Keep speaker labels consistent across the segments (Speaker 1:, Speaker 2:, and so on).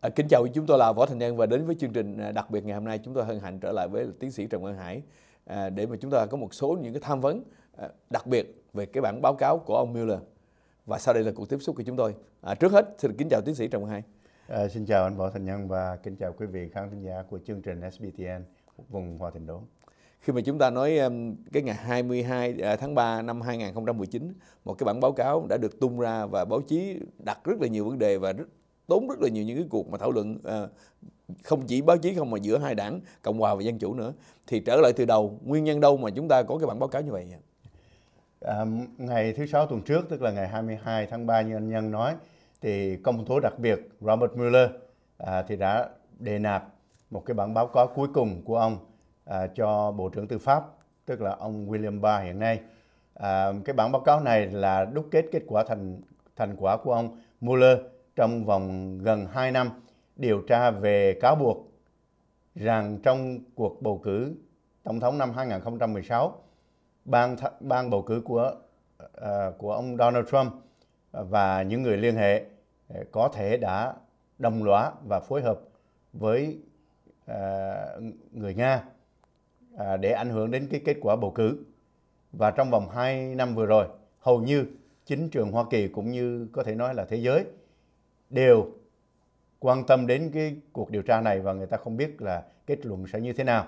Speaker 1: À, kính chào chúng tôi là Võ Thành Nhân và đến với chương trình à, đặc biệt ngày hôm nay chúng tôi hân hạnh trở lại với tiến sĩ Trần Quang Hải à, để mà chúng ta có một số những cái tham vấn đặc biệt về cái
Speaker 2: bản báo cáo của ông Mueller và sau đây là cuộc tiếp xúc của chúng tôi. À, trước hết xin kính chào tiến sĩ Trần Quang Hải. À, xin chào anh Võ Thành Nhân và kính chào quý vị khán thính giả của chương trình SBTN vùng Hòa Thịnh Đốn. Khi mà chúng ta nói cái ngày 22 tháng 3 năm 2019,
Speaker 1: một cái bản báo cáo đã được tung ra và báo chí đặt rất là nhiều vấn đề và rất tốn rất là nhiều những cái cuộc mà thảo luận à, không chỉ báo chí không mà giữa hai đảng cộng hòa và dân chủ nữa
Speaker 2: thì trở lại từ đầu nguyên nhân đâu mà chúng ta có cái bản báo cáo như vậy à, ngày thứ sáu tuần trước tức là ngày 22 tháng 3 như anh nhân nói thì công tố đặc biệt Robert Mueller à, thì đã đề nạp một cái bản báo cáo cuối cùng của ông à, cho bộ trưởng tư pháp tức là ông William Barr hiện nay à, cái bản báo cáo này là đúc kết kết quả thành thành quả của ông Mueller trong vòng gần 2 năm điều tra về cáo buộc rằng trong cuộc bầu cử tổng thống năm 2016, ban ban bầu cử của uh, của ông Donald Trump và những người liên hệ ờ, có thể đã đồng lõa và phối hợp với uh, người Nga uh, để ảnh hưởng đến cái kết quả bầu cử. Và trong vòng 2 năm vừa rồi, hầu như chính trường Hoa Kỳ cũng như có thể nói là thế giới đều quan tâm đến cái cuộc điều tra này và người ta không biết là kết luận sẽ như thế nào.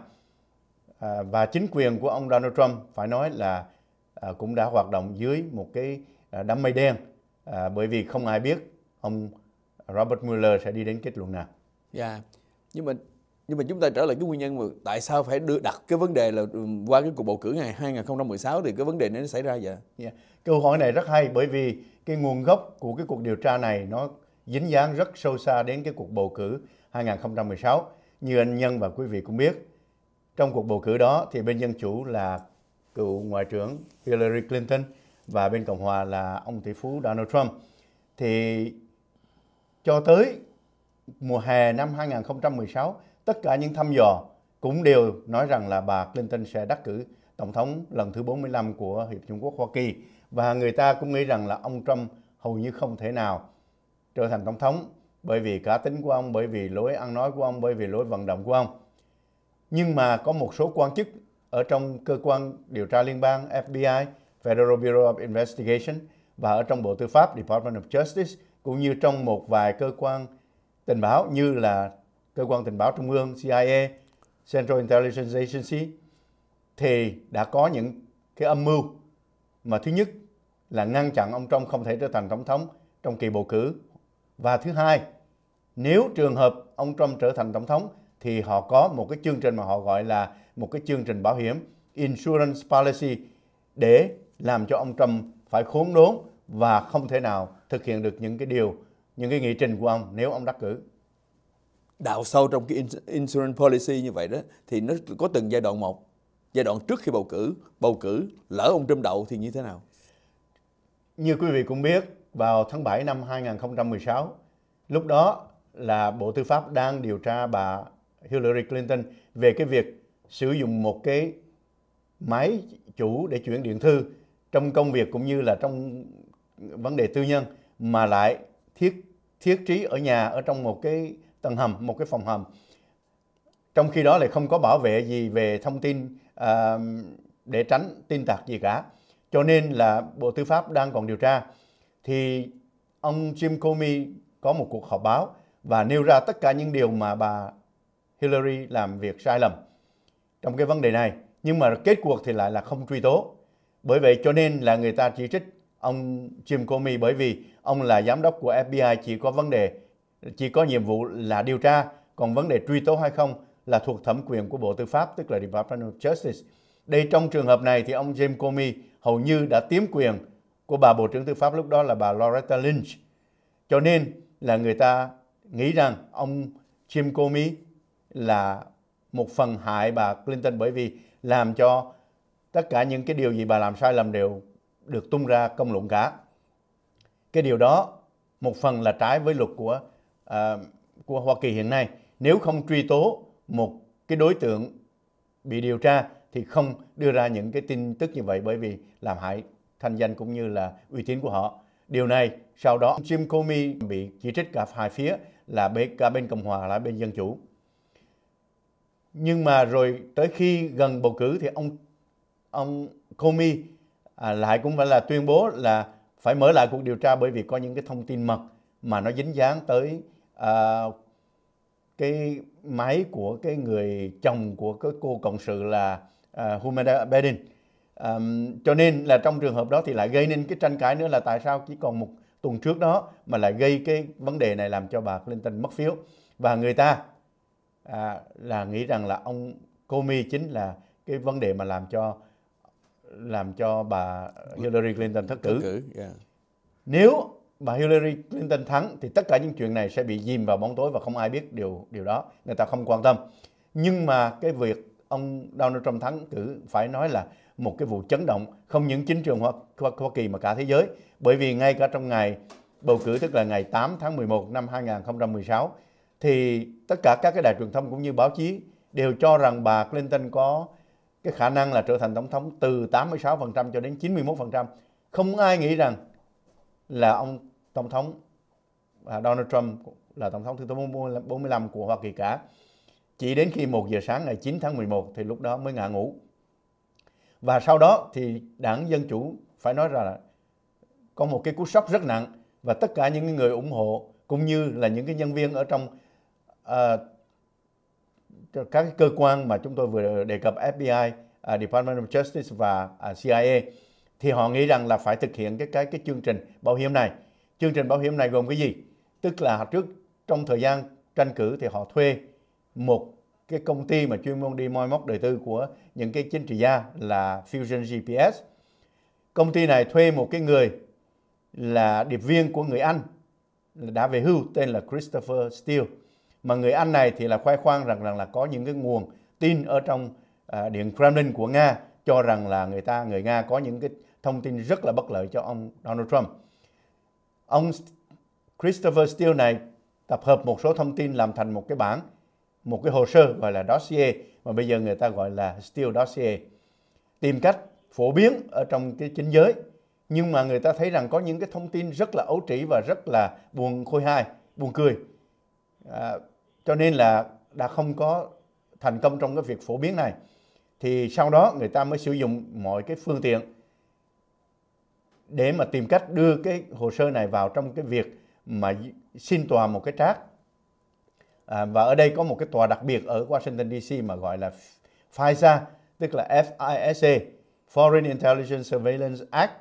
Speaker 2: À, và chính quyền của ông Donald Trump phải nói là à, cũng đã hoạt động dưới một cái à, đám mây đen à, bởi vì không ai biết ông Robert Mueller sẽ đi đến kết luận nào.
Speaker 1: Dạ, yeah. nhưng mà nhưng mà chúng ta trở lại cái nguyên nhân mà tại sao phải đưa đặt cái vấn đề là qua cái cuộc bầu cử ngày 2016 thì cái vấn đề này nó xảy ra vậy? Yeah.
Speaker 2: Dạ. Câu hỏi này rất hay bởi vì cái nguồn gốc của cái cuộc điều tra này nó dính dáng rất sâu xa đến cái cuộc bầu cử 2016. Như anh Nhân và quý vị cũng biết, trong cuộc bầu cử đó thì bên Dân Chủ là cựu Ngoại trưởng Hillary Clinton và bên Cộng Hòa là ông tỷ phú Donald Trump. Thì cho tới mùa hè năm 2016, tất cả những thăm dò cũng đều nói rằng là bà Clinton sẽ đắc cử Tổng thống lần thứ 45 của Hiệp Trung Quốc Hoa Kỳ. Và người ta cũng nghĩ rằng là ông Trump hầu như không thể nào trở thành tổng thống bởi vì cá tính của ông, bởi vì lối ăn nói của ông, bởi vì lối vận động của ông. Nhưng mà có một số quan chức ở trong cơ quan điều tra liên bang FBI, Federal Bureau of Investigation và ở trong Bộ Tư pháp Department of Justice cũng như trong một vài cơ quan tình báo như là cơ quan tình báo trung ương CIA, Central Intelligence Agency thì đã có những cái âm mưu mà thứ nhất là ngăn chặn ông Trump không thể trở thành tổng thống trong kỳ bầu cử và thứ hai, nếu trường hợp ông Trump trở thành tổng thống thì họ có một cái chương trình mà họ gọi là một cái chương trình bảo hiểm insurance policy để làm cho ông Trump phải khốn đốn và không thể nào thực hiện được những cái điều những cái nghị trình của ông nếu ông đắc cử đào sâu trong cái insurance policy như vậy đó thì nó có
Speaker 1: từng giai đoạn một giai đoạn trước khi bầu cử bầu cử lỡ ông Trump đậu thì như thế nào
Speaker 2: như quý vị cũng biết vào tháng 7 năm 2016. Lúc đó là Bộ Tư pháp đang điều tra bà Hillary Clinton về cái việc sử dụng một cái máy chủ để chuyển điện thư trong công việc cũng như là trong vấn đề tư nhân mà lại thiết thiết trí ở nhà ở trong một cái tầng hầm một cái phòng hầm trong khi đó lại không có bảo vệ gì về thông tin uh, để tránh tin tặc gì cả cho nên là bộ tư pháp đang còn điều tra thì ông Jim Comey có một cuộc họp báo và nêu ra tất cả những điều mà bà Hillary làm việc sai lầm trong cái vấn đề này. Nhưng mà kết cuộc thì lại là không truy tố. Bởi vậy cho nên là người ta chỉ trích ông Jim Comey bởi vì ông là giám đốc của FBI chỉ có vấn đề, chỉ có nhiệm vụ là điều tra, còn vấn đề truy tố hay không là thuộc thẩm quyền của Bộ Tư pháp, tức là Department of Justice. Đây trong trường hợp này thì ông James Comey hầu như đã tiếm quyền của bà Bộ trưởng Tư pháp lúc đó là bà Loretta Lynch. Cho nên là người ta nghĩ rằng ông Jim Comey là một phần hại bà Clinton bởi vì làm cho tất cả những cái điều gì bà làm sai lầm đều được tung ra công luận cả. Cái điều đó một phần là trái với luật của uh, của Hoa Kỳ hiện nay. Nếu không truy tố một cái đối tượng bị điều tra thì không đưa ra những cái tin tức như vậy bởi vì làm hại thanh danh cũng như là uy tín của họ. Điều này sau đó Jim Comey bị chỉ trích cả hai phía là cả bên Cộng hòa là bên Dân Chủ. Nhưng mà rồi tới khi gần bầu cử thì ông ông Comey à, lại cũng phải là tuyên bố là phải mở lại cuộc điều tra bởi vì có những cái thông tin mật mà nó dính dáng tới à, cái máy của cái người chồng của cái cô cộng sự là uh, à, Humada Bedin um, cho nên là trong trường hợp đó thì lại gây nên cái tranh cãi nữa là tại sao chỉ còn một tuần trước đó mà lại gây cái vấn đề này làm cho bà Clinton mất phiếu và người ta à, là nghĩ rằng là ông Comey chính là cái vấn đề mà làm cho làm cho bà Hillary Clinton thất cử. Nếu bà Hillary Clinton thắng thì tất cả những chuyện này sẽ bị dìm vào bóng tối và không ai biết điều điều đó, người ta không quan tâm. Nhưng mà cái việc ông Donald Trump thắng cử phải nói là một cái vụ chấn động không những chính trường Hoa, Hoa, Hoa Kỳ mà cả thế giới. Bởi vì ngay cả trong ngày bầu cử tức là ngày 8 tháng 11 năm 2016 thì tất cả các cái đài truyền thông cũng như báo chí đều cho rằng bà Clinton có cái khả năng là trở thành tổng thống từ 86% cho đến 91%. Không ai nghĩ rằng là ông tổng thống à, Donald Trump là tổng thống thứ 45 của Hoa Kỳ cả. Chỉ đến khi 1 giờ sáng ngày 9 tháng 11 thì lúc đó mới ngã ngủ và sau đó thì đảng Dân Chủ phải nói rằng là có một cái cú sốc rất nặng và tất cả những người ủng hộ cũng như là những cái nhân viên ở trong uh, các cơ quan mà chúng tôi vừa đề cập FBI, uh, à, Department of Justice và uh, à, CIA thì họ nghĩ rằng là phải thực hiện cái cái cái chương trình bảo hiểm này. Chương trình bảo hiểm này gồm cái gì? Tức là trước trong thời gian tranh cử thì họ thuê một cái công ty mà chuyên môn đi moi móc đời tư của những cái chính trị gia là Fusion GPS. Công ty này thuê một cái người là điệp viên của người Anh đã về hưu tên là Christopher Steele. Mà người Anh này thì là khoe khoang rằng rằng là có những cái nguồn tin ở trong à, điện Kremlin của Nga cho rằng là người ta người Nga có những cái thông tin rất là bất lợi cho ông Donald Trump. Ông Christopher Steele này tập hợp một số thông tin làm thành một cái bản một cái hồ sơ gọi là dossier mà bây giờ người ta gọi là steel dossier tìm cách phổ biến ở trong cái chính giới nhưng mà người ta thấy rằng có những cái thông tin rất là ấu trĩ và rất là buồn khôi hài buồn cười à, cho nên là đã không có thành công trong cái việc phổ biến này thì sau đó người ta mới sử dụng mọi cái phương tiện để mà tìm cách đưa cái hồ sơ này vào trong cái việc mà xin tòa một cái trác À, và ở đây có một cái tòa đặc biệt ở Washington DC mà gọi là FISA, tức là FISA, e, Foreign Intelligence Surveillance Act,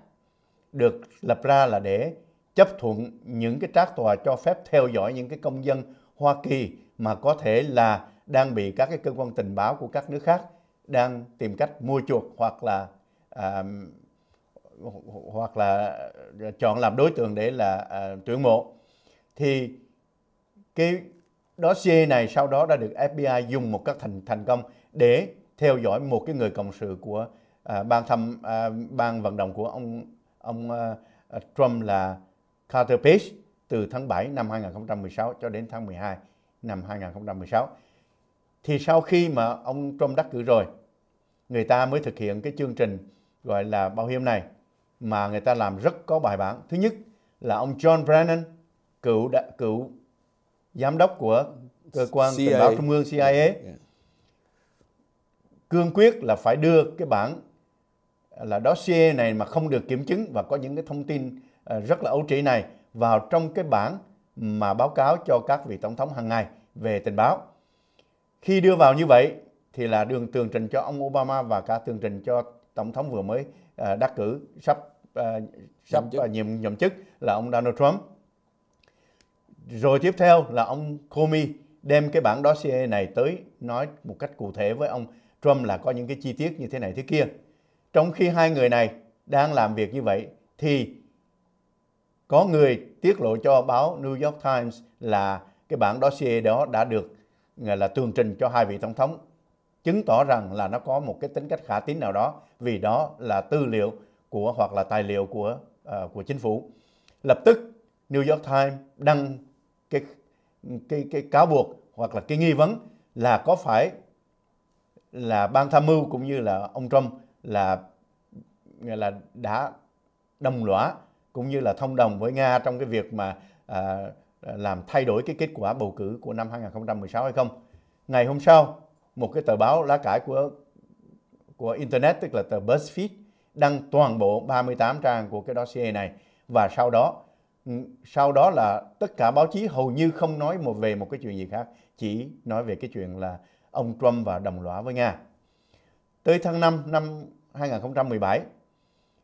Speaker 2: được lập ra là để chấp thuận những cái trác tòa cho phép theo dõi những cái công dân Hoa Kỳ mà có thể là đang bị các cái cơ quan tình báo của các nước khác đang tìm cách mua chuộc hoặc là à, hoặc là chọn làm đối tượng để là à, tuyển mộ thì cái Dossier này sau đó đã được FBI dùng một cách thành thành công để theo dõi một cái người cộng sự của à, ban thăm à, ban vận động của ông ông à, à Trump là Carter Page từ tháng 7 năm 2016 cho đến tháng 12 năm 2016. Thì sau khi mà ông Trump đắc cử rồi, người ta mới thực hiện cái chương trình gọi là bảo hiểm này mà người ta làm rất có bài bản. Thứ nhất là ông John Brennan, cựu đã, cựu giám đốc của cơ quan CIA. tình báo trung ương CIA yeah. cương quyết là phải đưa cái bản là dossier này mà không được kiểm chứng và có những cái thông tin à, rất là ấu trĩ này vào trong cái bản mà báo cáo cho các vị tổng thống hàng ngày về tình báo. Khi đưa vào như vậy thì là đường tường trình cho ông Obama và cả tường trình cho tổng thống vừa mới à, đắc cử sắp à, sắp nhiệm nhậm chức là ông Donald Trump. Rồi tiếp theo là ông Comey đem cái bản dossier này tới nói một cách cụ thể với ông Trump là có những cái chi tiết như thế này thế kia. Trong khi hai người này đang làm việc như vậy thì có người tiết lộ cho báo New York Times là cái bản dossier đó đã được là tường trình cho hai vị tổng thống chứng tỏ rằng là nó có một cái tính cách khả tín nào đó vì đó là tư liệu của hoặc là tài liệu của uh, của chính phủ lập tức New York Times đăng cái cái cái cáo buộc hoặc là cái nghi vấn là có phải là ban tham mưu cũng như là ông Trump là là đã đồng lõa cũng như là thông đồng với Nga trong cái việc mà à, làm thay đổi cái kết quả bầu cử của năm 2016 hay không. Ngày hôm sau, một cái tờ báo lá cải của của internet tức là tờ BuzzFeed đăng toàn bộ 38 trang của cái dossier này và sau đó Ừ, sau đó là tất cả báo chí hầu như không nói một về một cái chuyện gì khác, chỉ nói về cái chuyện là ông Trump và đồng lõa với Nga. Tới tháng 5 năm 2017,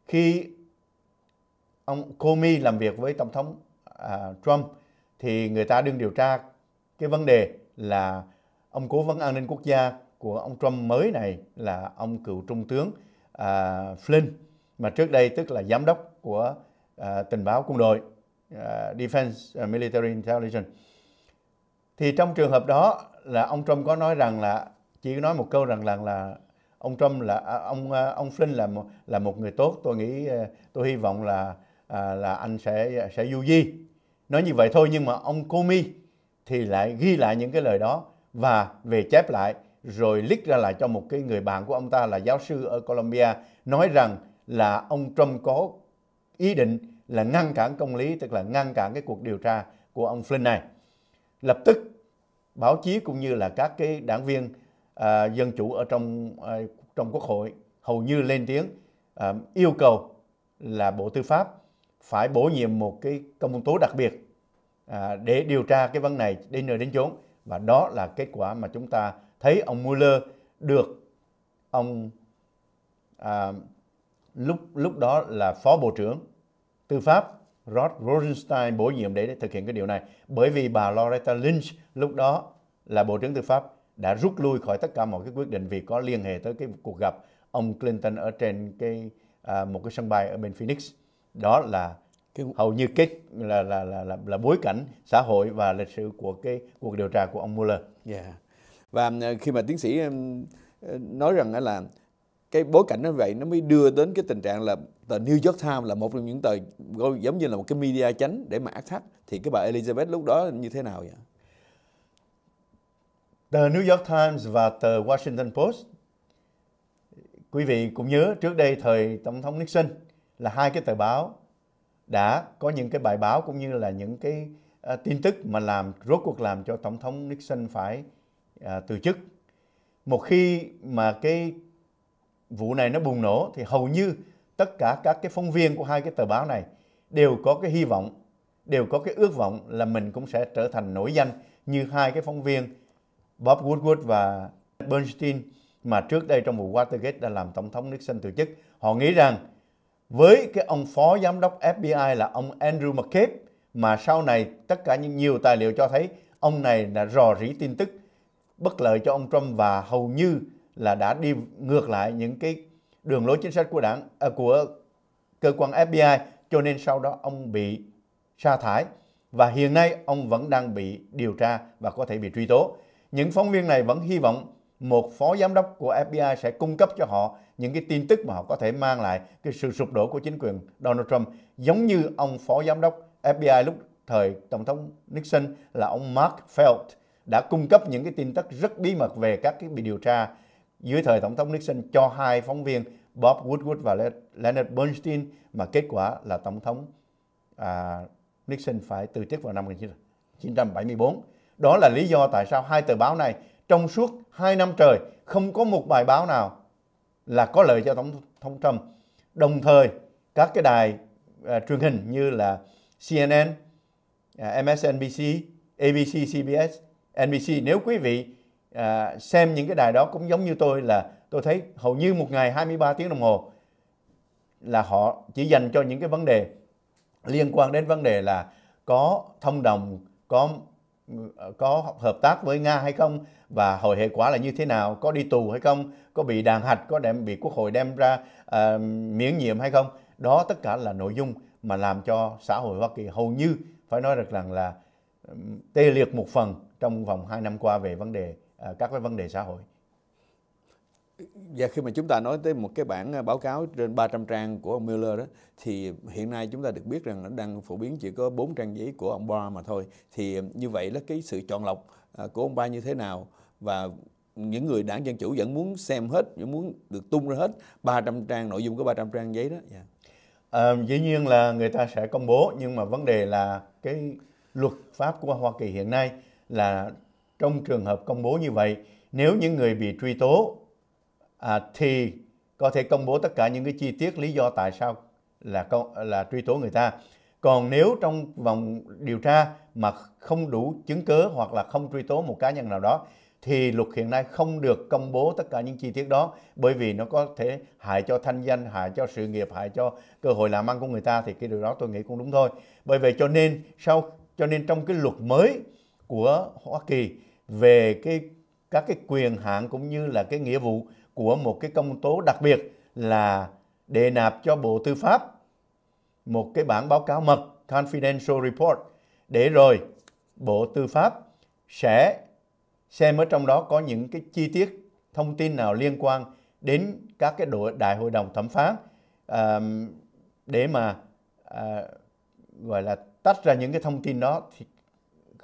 Speaker 2: khi ông Comey làm việc với Tổng thống à, Trump, thì người ta đương điều tra cái vấn đề là ông cố vấn an ninh quốc gia của ông Trump mới này là ông cựu trung tướng à, Flynn, mà trước đây tức là giám đốc của à, tình báo quân đội Uh, defense uh, Military Intelligence. Thì trong trường hợp đó là ông Trump có nói rằng là chỉ nói một câu rằng là là ông Trump là à, ông à, ông Flynn là một là một người tốt. Tôi nghĩ à, tôi hy vọng là là anh sẽ sẽ du di. Nói như vậy thôi nhưng mà ông Comey thì lại ghi lại những cái lời đó và về chép lại rồi lít ra lại cho một cái người bạn của ông ta là giáo sư ở Colombia nói rằng là ông Trump có ý định là ngăn cản công lý, tức là ngăn cản cái cuộc điều tra của ông Flynn này. Lập tức báo chí cũng như là các cái đảng viên à, dân chủ ở trong à, trong quốc hội hầu như lên tiếng à, yêu cầu là Bộ Tư pháp phải bổ nhiệm một cái công tố đặc biệt à, để điều tra cái vấn này đến nơi đến chốn và đó là kết quả mà chúng ta thấy ông Mueller được ông à, lúc lúc đó là phó bộ trưởng Tư pháp Rod Rosenstein bổ nhiệm để thực hiện cái điều này bởi vì bà Loretta Lynch lúc đó là Bộ trưởng Tư pháp đã rút lui khỏi tất cả mọi cái quyết định vì có liên hệ tới cái cuộc gặp ông Clinton ở trên cái à, một cái sân bay ở bên Phoenix đó là hầu như kết là là, là là là bối cảnh xã hội và lịch sử của cái cuộc điều tra của ông Mueller. Yeah. Dạ. Và à, khi mà tiến sĩ nói rằng
Speaker 1: là cái bối cảnh nó vậy nó mới đưa đến cái tình trạng là tờ New York Times là một trong những tờ giống như là một cái media chánh để mà ác thách thì cái bà Elizabeth lúc đó như thế nào vậy?
Speaker 2: Tờ New York Times và tờ Washington Post quý vị cũng nhớ trước đây thời tổng thống Nixon là hai cái tờ báo đã có những cái bài báo cũng như là những cái uh, tin tức mà làm rốt cuộc làm cho tổng thống Nixon phải uh, từ chức. Một khi mà cái vụ này nó bùng nổ thì hầu như tất cả các cái phóng viên của hai cái tờ báo này đều có cái hy vọng, đều có cái ước vọng là mình cũng sẽ trở thành nổi danh như hai cái phóng viên Bob Woodward và Bernstein mà trước đây trong vụ Watergate đã làm tổng thống Nixon từ chức. Họ nghĩ rằng với cái ông phó giám đốc FBI là ông Andrew McCabe mà sau này tất cả những nhiều tài liệu cho thấy ông này đã rò rỉ tin tức bất lợi cho ông Trump và hầu như là đã đi ngược lại những cái đường lối chính sách của đảng à, của cơ quan FBI cho nên sau đó ông bị sa thải và hiện nay ông vẫn đang bị điều tra và có thể bị truy tố. Những phóng viên này vẫn hy vọng một phó giám đốc của FBI sẽ cung cấp cho họ những cái tin tức mà họ có thể mang lại cái sự sụp đổ của chính quyền Donald Trump giống như ông phó giám đốc FBI lúc thời tổng thống Nixon là ông Mark Felt đã cung cấp những cái tin tức rất bí mật về các cái bị điều tra dưới thời Tổng thống Nixon cho hai phóng viên Bob Woodward và Leonard Bernstein mà kết quả là Tổng thống à, Nixon phải từ chức vào năm 1974. Đó là lý do tại sao hai tờ báo này trong suốt hai năm trời không có một bài báo nào là có lợi cho Tổng thống Trump. Đồng thời các cái đài à, truyền hình như là CNN, à, MSNBC, ABC, CBS, NBC nếu quý vị à, xem những cái đài đó cũng giống như tôi là tôi thấy hầu như một ngày 23 tiếng đồng hồ là họ chỉ dành cho những cái vấn đề liên quan đến vấn đề là có thông đồng có có hợp tác với Nga hay không và hồi hệ quả là như thế nào, có đi tù hay không, có bị đàn hạch, có đem bị quốc hội đem ra uh, miễn nhiệm hay không. Đó tất cả là nội dung mà làm cho xã hội Hoa Kỳ hầu như phải nói được rằng là tê liệt một phần trong vòng 2 năm qua về vấn đề À, các cái vấn đề xã hội
Speaker 1: Và dạ, khi mà chúng ta nói tới một cái bản à, báo cáo trên 300 trang của ông Mueller đó thì hiện nay chúng ta được biết rằng nó đang phổ biến chỉ có 4 trang giấy của ông Barr mà thôi. Thì như vậy là cái sự chọn lọc à, của ông Barr như thế nào và những người đảng Dân Chủ vẫn muốn xem hết, vẫn
Speaker 2: muốn được tung ra hết 300 trang, nội dung của 300 trang giấy đó. Yeah. Dạ. À, dĩ nhiên là người ta sẽ công bố nhưng mà vấn đề là cái luật pháp của Hoa Kỳ hiện nay là trong trường hợp công bố như vậy nếu những người bị truy tố à, thì có thể công bố tất cả những cái chi tiết lý do tại sao là là truy tố người ta còn nếu trong vòng điều tra mà không đủ chứng cứ hoặc là không truy tố một cá nhân nào đó thì luật hiện nay không được công bố tất cả những chi tiết đó bởi vì nó có thể hại cho thanh danh, hại cho sự nghiệp, hại cho cơ hội làm ăn của người ta thì cái điều đó tôi nghĩ cũng đúng thôi. Bởi vậy cho nên sau cho nên trong cái luật mới của Hoa Kỳ về cái các cái quyền hạn cũng như là cái nghĩa vụ của một cái công tố đặc biệt là đề nạp cho Bộ Tư pháp một cái bản báo cáo mật confidential report để rồi Bộ Tư pháp sẽ xem ở trong đó có những cái chi tiết thông tin nào liên quan đến các cái đội đại hội đồng thẩm phán à, để mà à, gọi là tách ra những cái thông tin đó thì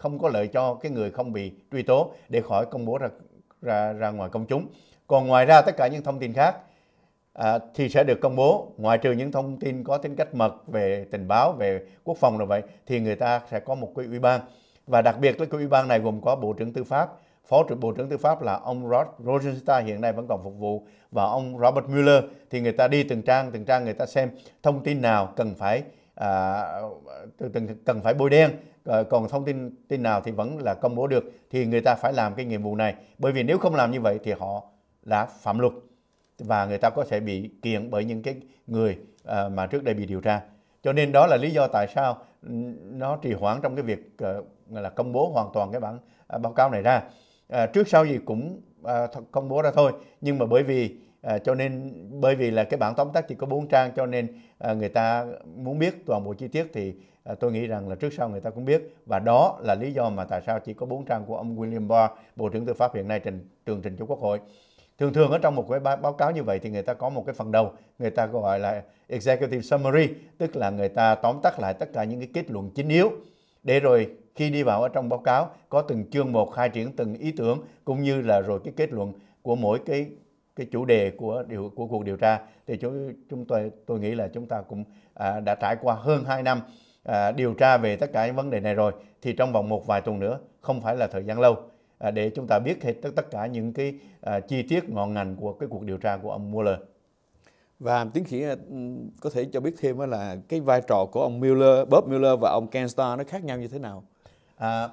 Speaker 2: không có lợi cho cái người không bị truy tố để khỏi công bố ra ra ra ngoài công chúng. Còn ngoài ra tất cả những thông tin khác à, thì sẽ được công bố ngoài trừ những thông tin có tính cách mật về tình báo về quốc phòng rồi vậy thì người ta sẽ có một cái ủy ban và đặc biệt là cái ủy ban này gồm có bộ trưởng tư pháp phó trưởng bộ trưởng tư pháp là ông Rod Rosenstein hiện nay vẫn còn phục vụ và ông Robert Mueller thì người ta đi từng trang từng trang người ta xem thông tin nào cần phải à, từng cần phải bôi đen ờ, còn thông tin tin nào thì vẫn là công bố được thì người ta phải làm cái nhiệm vụ này bởi vì nếu không làm như vậy thì họ đã phạm luật và người ta có thể bị kiện bởi những cái người à, mà trước đây bị điều tra cho nên đó là lý do tại sao nó trì hoãn trong cái việc à, là công bố hoàn toàn cái bản à, báo cáo này ra à, trước sau gì cũng à, công bố ra thôi nhưng mà bởi vì À, cho nên bởi vì là cái bản tóm tắt chỉ có bốn trang cho nên à, người ta muốn biết toàn bộ chi tiết thì à, tôi nghĩ rằng là trước sau người ta cũng biết và đó là lý do mà tại sao chỉ có bốn trang của ông William Barr, Bộ trưởng Tư pháp hiện nay trình tường trình cho Quốc hội. Thường thường ở trong một cái báo cáo như vậy thì người ta có một cái phần đầu người ta gọi là executive summary, tức là người ta tóm tắt lại tất cả những cái kết luận chính yếu để rồi khi đi vào ở trong báo cáo có từng chương một khai triển từng ý tưởng cũng như là rồi cái kết luận của mỗi cái cái chủ đề của điều của cuộc điều tra thì chúng chúng tôi tôi nghĩ là chúng ta cũng à, đã trải qua hơn 2 năm à, điều tra về tất cả những vấn đề này rồi thì trong vòng một vài tuần nữa không phải là thời gian lâu à, để chúng ta biết hết tất cả những cái à, chi tiết ngọn ngành của cái cuộc điều tra của ông Mueller và tiến sĩ à, có thể cho biết thêm là cái vai trò của ông Mueller, Bob Mueller và ông Ken Starr nó khác nhau như thế nào? À,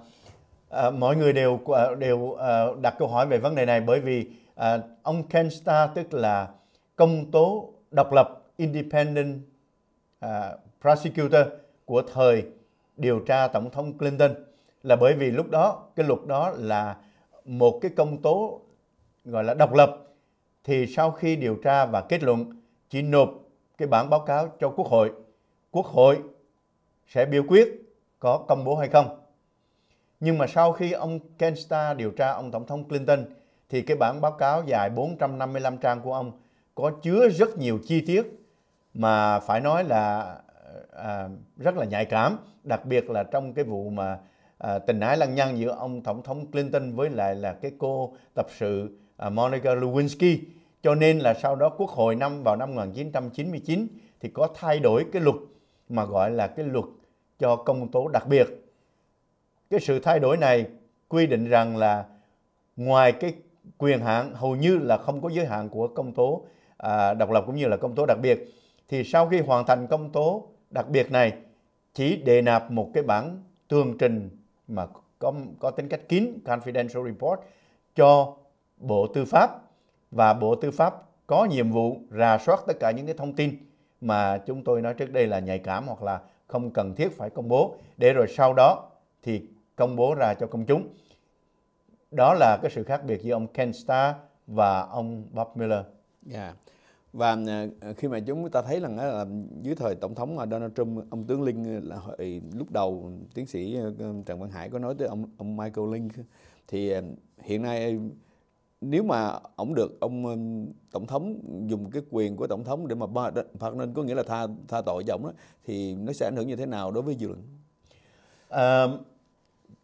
Speaker 2: à, mọi người đều à, đều à, đặt câu hỏi về vấn đề này bởi vì À, ông Ken Starr tức là công tố độc lập Independent à, Prosecutor của thời điều tra Tổng thống Clinton là bởi vì lúc đó cái luật đó là một cái công tố gọi là độc lập thì sau khi điều tra và kết luận chỉ nộp cái bản báo cáo cho Quốc hội. Quốc hội sẽ biểu quyết có công bố hay không. Nhưng mà sau khi ông Ken Starr điều tra ông Tổng thống Clinton thì cái bản báo cáo dài 455 trang của ông có chứa rất nhiều chi tiết mà phải nói là à, rất là nhạy cảm, đặc biệt là trong cái vụ mà à, tình ái lăng nhăng giữa ông tổng thống Clinton với lại là cái cô tập sự à, Monica Lewinsky. Cho nên là sau đó Quốc hội năm vào năm 1999 thì có thay đổi cái luật mà gọi là cái luật cho công tố đặc biệt. Cái sự thay đổi này quy định rằng là ngoài cái quyền hạn hầu như là không có giới hạn của công tố à, độc lập cũng như là công tố đặc biệt thì sau khi hoàn thành công tố đặc biệt này chỉ đề nạp một cái bản tường trình mà có, có tính cách kín confidential report cho Bộ Tư pháp và Bộ Tư pháp có nhiệm vụ rà soát tất cả những cái thông tin mà chúng tôi nói trước đây là nhạy cảm hoặc là không cần thiết phải công bố để rồi sau đó thì công bố ra cho công chúng. Đó là cái sự khác biệt giữa ông Ken Starr và ông Bob Miller. Yeah. Dạ. Và ờ, khi mà chúng ta thấy rằng là dưới thời tổng thống Donald Trump,
Speaker 1: ông tướng Linh ờ, là hồi, lúc đầu tiến sĩ ờ, Trần Văn Hải có nói tới ông ông Michael Link thì hiện nay nếu mà ông được ông tổng thống dùng cái quyền của tổng thống để mà phạt nên có nghĩa là tha tha tội cho ông đó thì nó sẽ
Speaker 2: ảnh hưởng như thế nào đối với dư luận? À,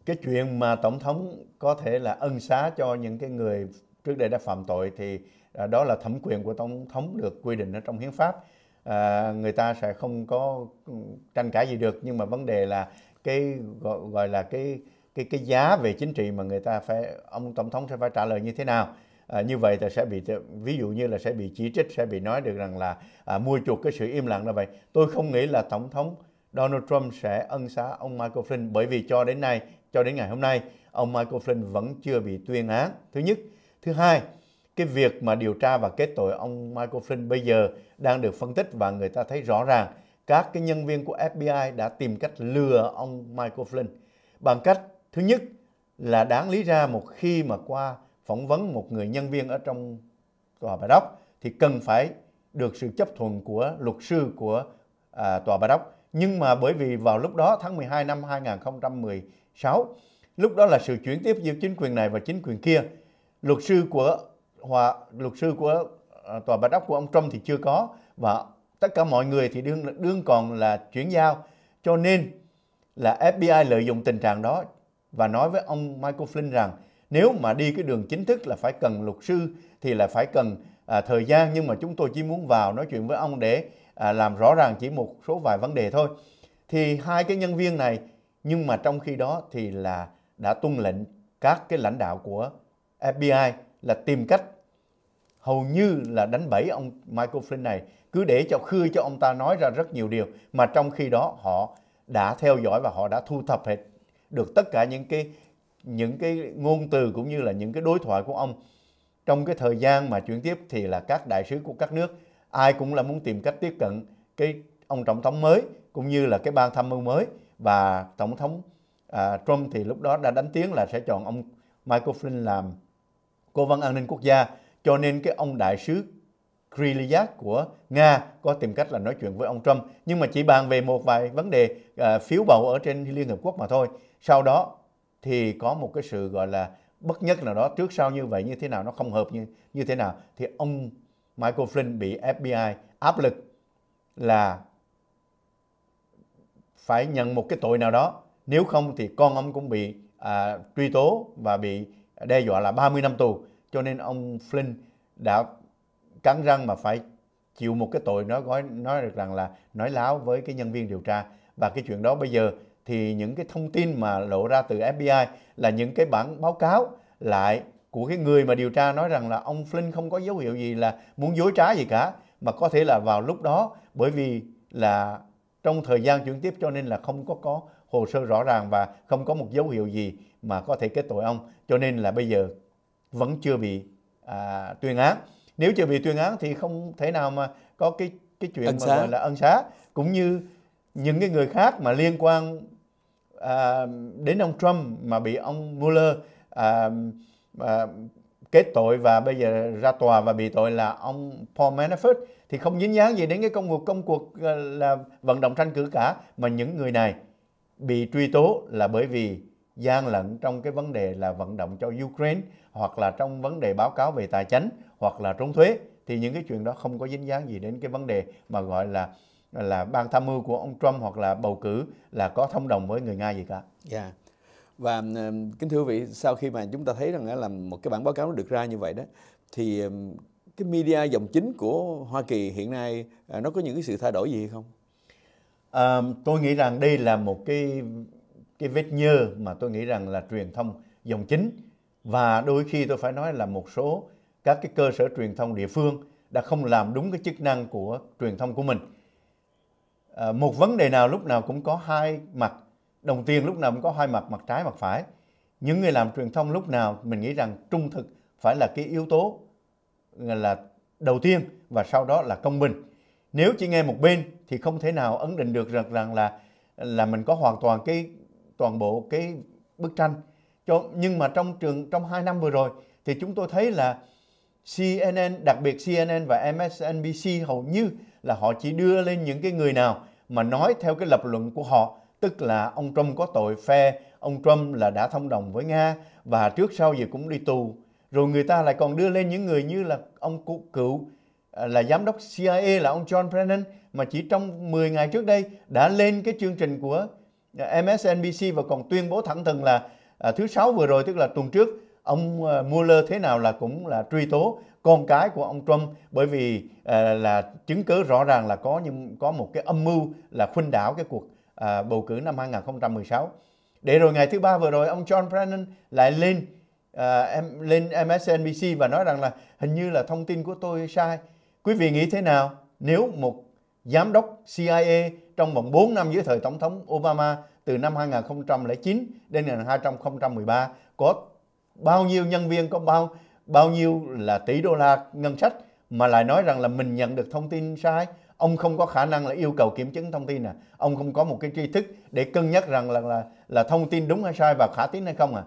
Speaker 2: cái chuyện mà tổng thống có thể là ân xá cho những cái người trước đây đã phạm tội thì à, đó là thẩm quyền của tổng thống được quy định ở trong hiến pháp à, người ta sẽ không có ừ, tranh cãi gì được nhưng mà vấn đề là cái gọi, gọi là cái cái cái giá về chính trị mà người ta phải ông tổng thống sẽ phải trả lời như thế nào à, như vậy thì sẽ bị ví dụ như là sẽ bị chỉ trích sẽ bị nói được rằng là à, mua chuộc cái sự im lặng là vậy tôi không nghĩ là tổng thống Donald Trump sẽ ân xá ông Michael Flynn bởi vì cho đến nay cho đến ngày hôm nay, ông Michael Flynn vẫn chưa bị tuyên án. Thứ nhất. Thứ hai, cái việc mà điều tra và kết tội ông Michael Flynn bây giờ đang được phân tích và người ta thấy rõ ràng các cái nhân viên của FBI đã tìm cách lừa ông Michael Flynn bằng cách thứ nhất là đáng lý ra một khi mà qua phỏng vấn một người nhân viên ở trong tòa bà đốc thì cần phải được sự chấp thuận của luật sư của à, tòa bà đốc nhưng mà bởi vì vào lúc đó tháng 12 năm 2010 6. Lúc đó là sự chuyển tiếp giữa chính quyền này và chính quyền kia. Luật sư của hòa luật sư của ờ, tòa bạch ốc của ông Trump thì chưa có và tất cả mọi người thì đương đương còn là chuyển giao cho nên là FBI lợi dụng tình trạng đó và nói với ông Michael Flynn rằng nếu mà đi cái đường chính thức là phải cần luật sư thì là phải cần à, thời gian nhưng mà chúng tôi chỉ muốn vào nói chuyện với ông để à, làm rõ ràng chỉ một số vài vấn đề thôi thì hai cái nhân viên này nhưng mà trong khi đó thì là đã tuân lệnh các cái lãnh đạo của FBI là tìm cách hầu như là đánh bẫy ông Michael Flynn này cứ để cho khơi cho ông ta nói ra rất nhiều điều mà trong khi đó họ đã theo dõi và họ đã thu thập hết được tất cả những cái những cái ngôn từ cũng như là những cái đối thoại của ông trong cái thời gian mà chuyển tiếp thì là các đại sứ của các nước ai cũng là muốn tìm cách tiếp cận cái ông tổng thống mới cũng như là cái ban tham mưu mới và tổng thống à, Trump thì lúc đó đã đánh tiếng là sẽ chọn ông Michael Flynn làm cố vấn an ninh quốc gia cho nên cái ông đại sứ Kriliak của Nga có tìm cách là nói chuyện với ông Trump nhưng mà chỉ bàn về một vài vấn đề à, phiếu bầu ở trên Liên Hợp Quốc mà thôi sau đó thì có một cái sự gọi là bất nhất nào đó trước sau như vậy như thế nào nó không hợp như như thế nào thì ông Michael Flynn bị FBI áp lực là phải nhận một cái tội nào đó nếu không thì con ông cũng bị à, truy tố và bị đe dọa là 30 năm tù cho nên ông Flynn đã cắn răng mà phải chịu một cái tội nói gói nói được rằng là nói láo với cái nhân viên điều tra và cái chuyện đó bây giờ thì những cái thông tin mà lộ ra từ FBI là những cái bản báo cáo lại của cái người mà điều tra nói rằng là ông Flynn không có dấu hiệu gì là muốn dối trá gì cả mà có thể là vào lúc đó bởi vì là trong thời gian chuyển tiếp cho nên là không có có hồ sơ rõ ràng và không có một dấu hiệu gì mà có thể kết tội ông cho nên là bây giờ vẫn chưa bị à, tuyên án nếu chưa bị tuyên án thì không thể nào mà có cái cái chuyện mà gọi là ân xá cũng như những cái người khác mà liên quan à, đến ông Trump mà bị ông Mueller à, à, kết tội và bây giờ ra tòa và bị tội là ông Paul Manafort thì không dính dáng gì đến cái công cuộc công cuộc là vận động tranh cử cả mà những người này bị truy tố là bởi vì gian lận trong cái vấn đề là vận động cho Ukraine hoặc là trong vấn đề báo cáo về tài chính hoặc là trốn thuế thì những cái chuyện đó không có dính dáng gì đến cái vấn đề mà gọi là là ban tham mưu của ông Trump hoặc là bầu cử là có thông đồng với người Nga gì cả. Dạ. Yeah. Và ờ, kính thưa
Speaker 1: quý vị, sau khi mà chúng ta thấy rằng là một cái bản báo cáo nó được ra như vậy đó thì cái media dòng
Speaker 2: chính của Hoa Kỳ hiện nay à, nó có những cái sự thay đổi gì hay không? À, tôi nghĩ rằng đây là một cái cái vết nhơ mà tôi nghĩ rằng là truyền thông dòng chính và đôi khi tôi phải nói là một số các cái cơ sở truyền thông địa phương đã không làm đúng cái chức năng của truyền thông của mình. À, một vấn đề nào lúc nào cũng có hai mặt, đồng tiền lúc nào cũng có hai mặt, mặt trái, mặt phải. Những người làm truyền thông lúc nào mình nghĩ rằng trung thực phải là cái yếu tố là đầu tiên và sau đó là công bình. Nếu chỉ nghe một bên thì không thể nào ấn định được rằng, rằng là là mình có hoàn toàn cái toàn bộ cái bức tranh. Cho, nhưng mà trong trường trong 2 năm vừa rồi thì chúng tôi thấy là CNN, đặc biệt CNN và MSNBC hầu như là họ chỉ đưa lên những cái người nào mà nói theo cái lập luận của họ, tức là ông Trump có tội phe, ông Trump là đã thông đồng với Nga và trước sau gì cũng đi tù rồi người ta lại còn đưa lên những người như là ông cụ cựu à, là giám đốc CIA là ông John Brennan mà chỉ trong 10 ngày trước đây đã lên cái chương trình của à, MSNBC và còn tuyên bố thẳng thừng là à, thứ sáu vừa rồi tức là tuần trước ông à, Mueller thế nào là cũng là truy tố con cái của ông Trump bởi vì à, là chứng cứ rõ ràng là có nhưng có một cái âm mưu là khuynh đảo cái cuộc à, bầu cử năm 2016. Để rồi ngày thứ ba vừa rồi ông John Brennan lại lên à, em lên MSNBC và nói rằng là hình như là thông tin của tôi sai. Quý vị nghĩ thế nào nếu một giám đốc CIA trong vòng 4 năm dưới thời Tổng thống Obama từ năm 2009 đến năm 2013 có bao nhiêu nhân viên có bao bao nhiêu là tỷ đô la ngân sách mà lại nói rằng là mình nhận được thông tin sai ông không có khả năng là yêu cầu kiểm chứng thông tin à ông không có một cái tri thức để cân nhắc rằng là là, là thông tin đúng hay sai và khả tín hay không à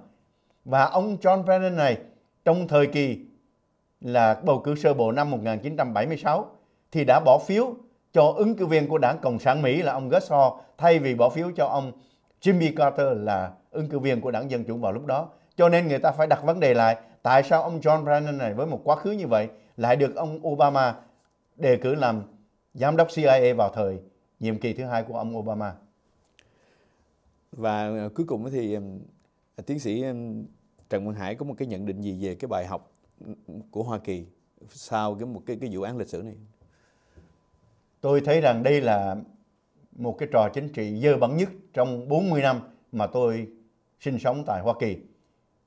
Speaker 2: và ông John Brennan này trong thời kỳ là bầu cử sơ bộ năm 1976 thì đã bỏ phiếu cho ứng cử viên của đảng Cộng sản Mỹ là ông Gus thay vì bỏ phiếu cho ông Jimmy Carter là ứng cử viên của đảng Dân Chủ vào lúc đó. Cho nên người ta phải đặt vấn đề lại tại sao ông John Brennan này với một quá khứ như vậy lại được ông Obama đề cử làm giám đốc CIA vào thời nhiệm kỳ thứ hai của ông Obama.
Speaker 1: Và ờ, cuối cùng thì tiến sĩ Trần Văn Hải có một cái nhận định gì về cái bài học của Hoa Kỳ sau cái một cái cái vụ án
Speaker 2: lịch sử này? Tôi thấy rằng đây là một cái trò chính trị dơ bẩn nhất trong 40 năm mà tôi sinh sống tại Hoa Kỳ.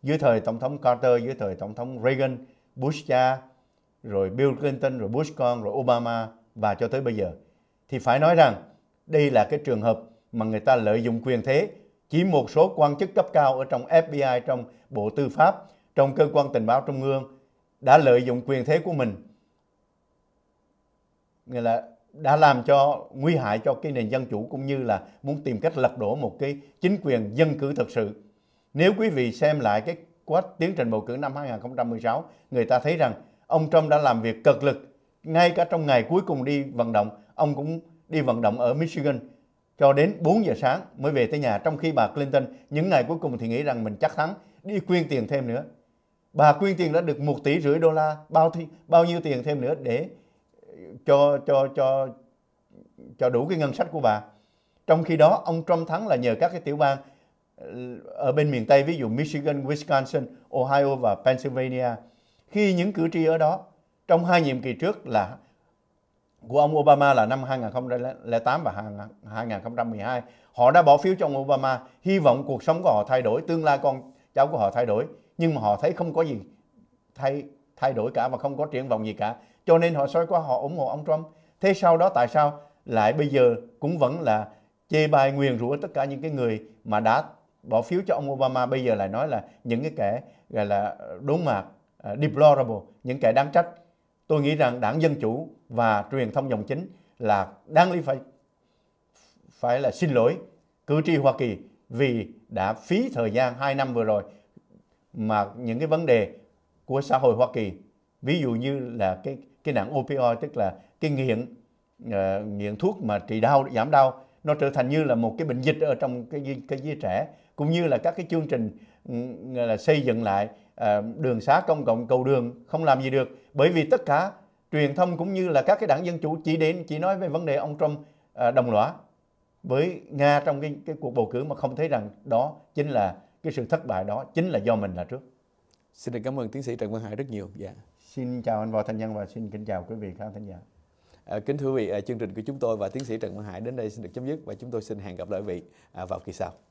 Speaker 2: Dưới thời Tổng thống Carter, dưới thời Tổng thống Reagan, Bush cha, rồi Bill Clinton, rồi Bush con, rồi Obama và cho tới bây giờ. Thì phải nói rằng đây là cái trường hợp mà người ta lợi dụng quyền thế chỉ một số quan chức cấp cao ở trong FBI, trong Bộ Tư pháp, trong cơ quan tình báo trung ương đã lợi dụng quyền thế của mình nghĩa là đã làm cho nguy hại cho cái nền dân chủ cũng như là muốn tìm cách lật đổ một cái chính quyền dân cử thực sự. Nếu quý vị xem lại cái quá tiến trình bầu cử năm 2016, người ta thấy rằng ông Trump đã làm việc cực lực ngay cả trong ngày cuối cùng đi vận động, ông cũng đi vận động ở Michigan cho đến 4 giờ sáng mới về tới nhà trong khi bà Clinton những ngày cuối cùng thì nghĩ rằng mình chắc thắng đi quyên tiền thêm nữa bà quyên tiền đã được một tỷ rưỡi đô la bao thi, bao nhiêu tiền thêm nữa để ờ, cho cho cho cho đủ cái ngân sách của bà trong khi đó ông Trump thắng là nhờ các cái tiểu bang ờ, ở bên miền Tây ví dụ Michigan, Wisconsin, Ohio và Pennsylvania khi những cử tri ở đó trong hai nhiệm kỳ trước là của ông Obama là năm 2008 và 2012. Họ đã bỏ phiếu cho ông Obama, hy vọng cuộc sống của họ thay đổi, tương lai con cháu của họ thay đổi. Nhưng mà họ thấy không có gì thay thay đổi cả và không có triển vọng gì cả. Cho nên họ xoay qua họ ủng hộ ông Trump. Thế sau đó tại sao lại bây giờ cũng vẫn là chê bai nguyền rủa tất cả những cái người mà đã bỏ phiếu cho ông Obama bây giờ lại nói là những cái kẻ gọi là đốn mạc, uh, deplorable, những kẻ đáng trách tôi nghĩ rằng đảng Dân Chủ và truyền thông dòng chính là đáng lý phải phải là xin lỗi cử tri Hoa Kỳ vì đã phí thời gian 2 năm vừa rồi mà những cái vấn đề của xã hội Hoa Kỳ ví dụ như là cái cái nạn opioid tức là cái nghiện uh, nghiện thuốc mà trị đau giảm đau nó trở thành như là một cái bệnh dịch ở trong cái cái giới trẻ cũng như là các cái chương trình ừ, là xây dựng lại Ờ, đường xá công cộng cầu đường không làm gì được bởi vì tất cả truyền thông cũng như là các cái đảng dân chủ chỉ đến chỉ nói về vấn đề ông Trump ờ, đồng lõa với Nga trong cái, cái cuộc bầu cử mà không thấy rằng đó chính là cái sự thất bại đó chính là do mình là trước. Xin được cảm ơn tiến sĩ Trần Văn Hải rất nhiều. Dạ. Xin chào anh Võ Thanh Nhân và xin kính chào quý vị khán thính giả.
Speaker 1: À, kính thưa quý vị, chương trình của chúng tôi và tiến sĩ Trần Văn Hải đến đây xin được chấm dứt và chúng tôi xin hẹn gặp lại quý vị vào kỳ sau.